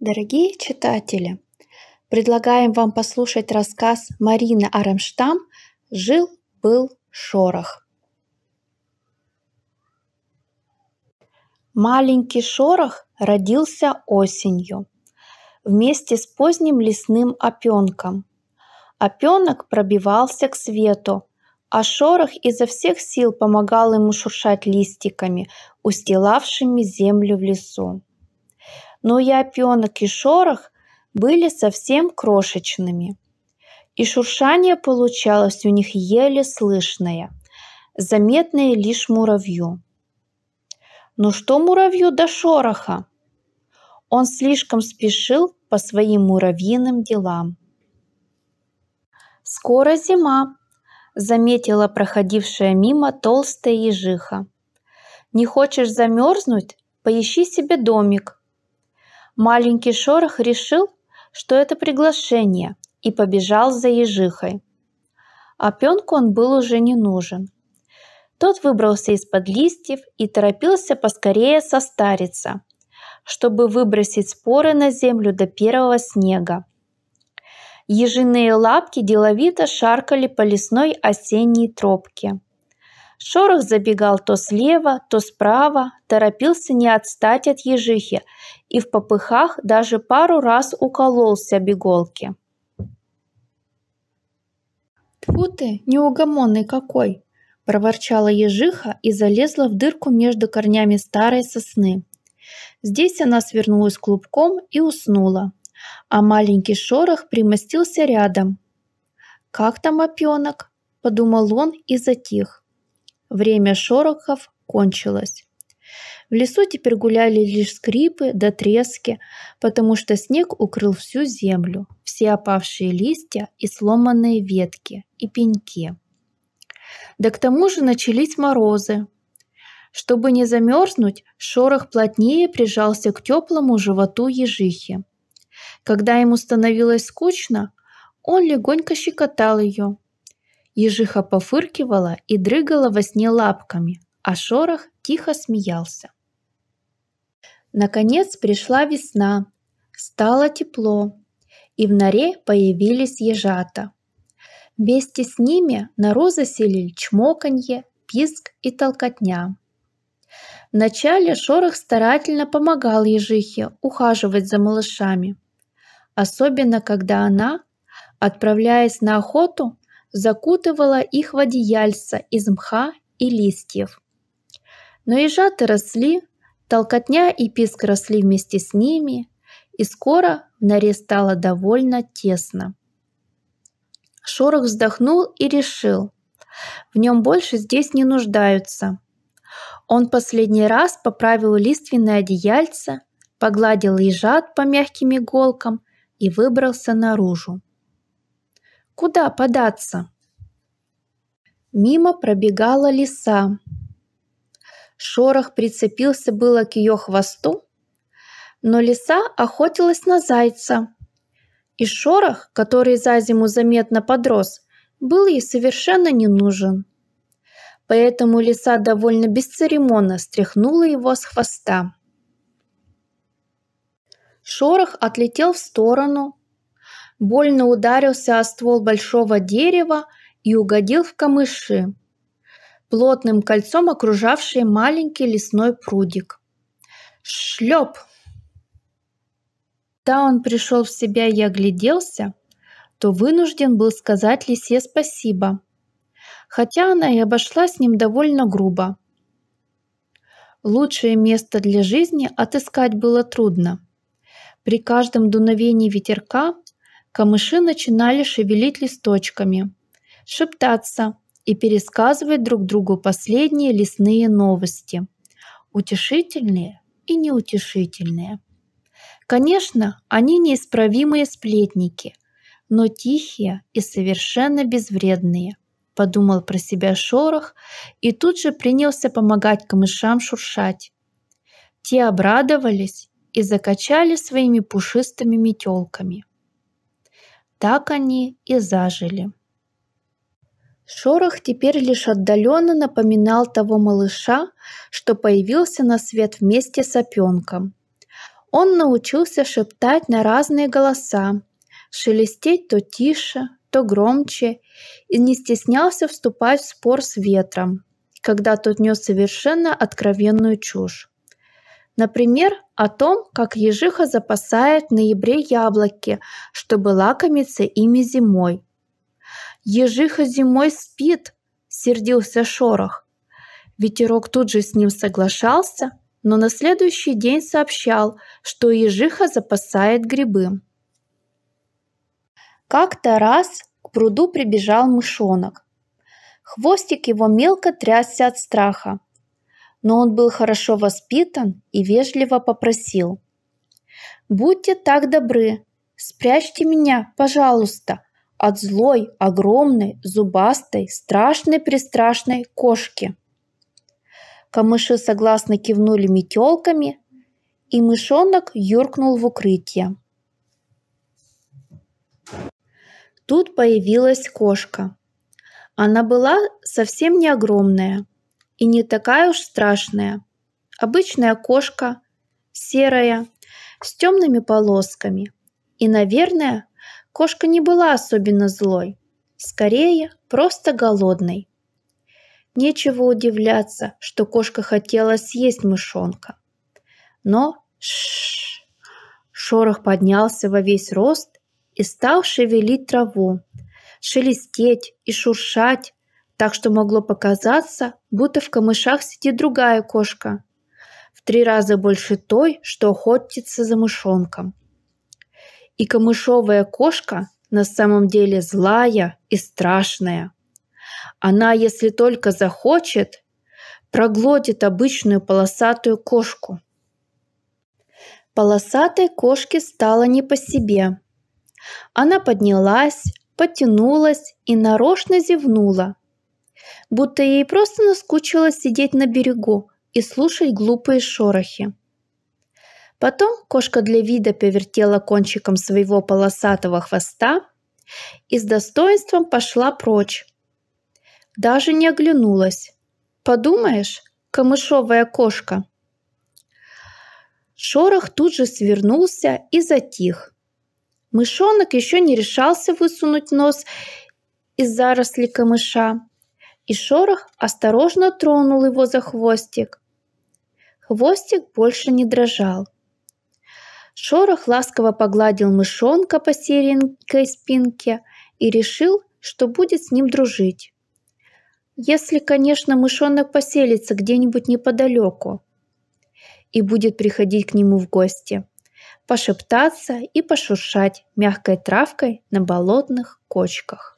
Дорогие читатели, предлагаем вам послушать рассказ Марины Арамштам «Жил-был шорох». Маленький шорох родился осенью вместе с поздним лесным опенком. Опенок пробивался к свету, а шорох изо всех сил помогал ему шуршать листиками, устилавшими землю в лесу но и опенок и шорох были совсем крошечными. И шуршание получалось у них еле слышное, заметное лишь муравью. Но «Ну что муравью до шороха? Он слишком спешил по своим муравьиным делам. «Скоро зима», – заметила проходившая мимо толстая ежиха. «Не хочешь замерзнуть? Поищи себе домик. Маленький шорох решил, что это приглашение, и побежал за ежихой. А пенку он был уже не нужен. Тот выбрался из-под листьев и торопился поскорее состариться, чтобы выбросить споры на землю до первого снега. Ежиные лапки деловито шаркали по лесной осенней тропке. Шорох забегал то слева, то справа, торопился не отстать от ежихи и в попыхах даже пару раз укололся беголки. «Тьфу ты, неугомонный какой!» – проворчала ежиха и залезла в дырку между корнями старой сосны. Здесь она свернулась клубком и уснула, а маленький шорох примостился рядом. «Как там опенок?» – подумал он и затих. Время шорохов кончилось. В лесу теперь гуляли лишь скрипы да трески, потому что снег укрыл всю землю, все опавшие листья и сломанные ветки и пеньки. Да к тому же начались морозы. Чтобы не замерзнуть, шорох плотнее прижался к теплому животу ежихи. Когда ему становилось скучно, он легонько щекотал ее, Ежиха пофыркивала и дрыгала во сне лапками, а шорох тихо смеялся. Наконец пришла весна, стало тепло, и в норе появились ежата. Вместе с ними нору заселили чмоканье, писк и толкотня. Вначале Шорох старательно помогал ежихе ухаживать за малышами, особенно когда она, отправляясь на охоту, закутывала их в одеяльца из мха и листьев. Но ежаты росли, толкотня и писк росли вместе с ними, и скоро в норе стало довольно тесно. Шорох вздохнул и решил, в нем больше здесь не нуждаются. Он последний раз поправил лиственное одеяльце, погладил ежат по мягким иголкам и выбрался наружу. Куда податься? Мимо пробегала лиса. Шорох прицепился было к ее хвосту, но лиса охотилась на зайца. И шорох, который за зиму заметно подрос, был ей совершенно не нужен. Поэтому лиса довольно бесцеремонно стряхнула его с хвоста. Шорох отлетел в сторону, больно ударился о ствол большого дерева и угодил в камыши, плотным кольцом окружавший маленький лесной прудик. Шлеп! Когда он пришел в себя и огляделся, то вынужден был сказать лисе спасибо, хотя она и обошла с ним довольно грубо. Лучшее место для жизни отыскать было трудно. При каждом дуновении ветерка Камыши начинали шевелить листочками, шептаться и пересказывать друг другу последние лесные новости. Утешительные и неутешительные. Конечно, они неисправимые сплетники, но тихие и совершенно безвредные – подумал про себя шорох и тут же принялся помогать камышам шуршать. Те обрадовались и закачали своими пушистыми метелками. Так они и зажили. Шорох теперь лишь отдаленно напоминал того малыша, что появился на свет вместе с опенком. Он научился шептать на разные голоса, шелестеть то тише, то громче, и не стеснялся вступать в спор с ветром, когда тот нес совершенно откровенную чушь. Например, о том, как ежиха запасает в ноябре яблоки, чтобы лакомиться ими зимой. «Ежиха зимой спит!» – сердился Шорох. Ветерок тут же с ним соглашался, но на следующий день сообщал, что ежиха запасает грибы. Как-то раз к пруду прибежал мышонок. Хвостик его мелко трясся от страха но он был хорошо воспитан и вежливо попросил. «Будьте так добры, спрячьте меня, пожалуйста, от злой, огромной, зубастой, страшной-престрашной кошки». Камыши согласно кивнули метелками, и мышонок юркнул в укрытие. Тут появилась кошка. Она была совсем не огромная – и не такая уж страшная. Обычная кошка, серая, с темными полосками. И, наверное, кошка не была особенно злой, скорее просто голодной. Нечего удивляться, что кошка хотела съесть мышонка. Но шш, шорох поднялся во весь рост и стал шевелить траву, шелестеть и шуршать, так что могло показаться, будто в камышах сидит другая кошка, в три раза больше той, что охотится за мышонком. И камышовая кошка на самом деле злая и страшная. Она, если только захочет, проглотит обычную полосатую кошку. Полосатой кошке стало не по себе. Она поднялась, потянулась и нарочно зевнула – будто ей просто наскучило сидеть на берегу и слушать глупые шорохи. Потом кошка для вида повертела кончиком своего полосатого хвоста и с достоинством пошла прочь. Даже не оглянулась. Подумаешь, камышовая кошка. Шорох тут же свернулся и затих. Мышонок еще не решался высунуть нос из заросли камыша и шорох осторожно тронул его за хвостик. Хвостик больше не дрожал. Шорох ласково погладил мышонка по серенькой спинке и решил, что будет с ним дружить. Если, конечно, мышонок поселится где-нибудь неподалеку и будет приходить к нему в гости, пошептаться и пошуршать мягкой травкой на болотных кочках.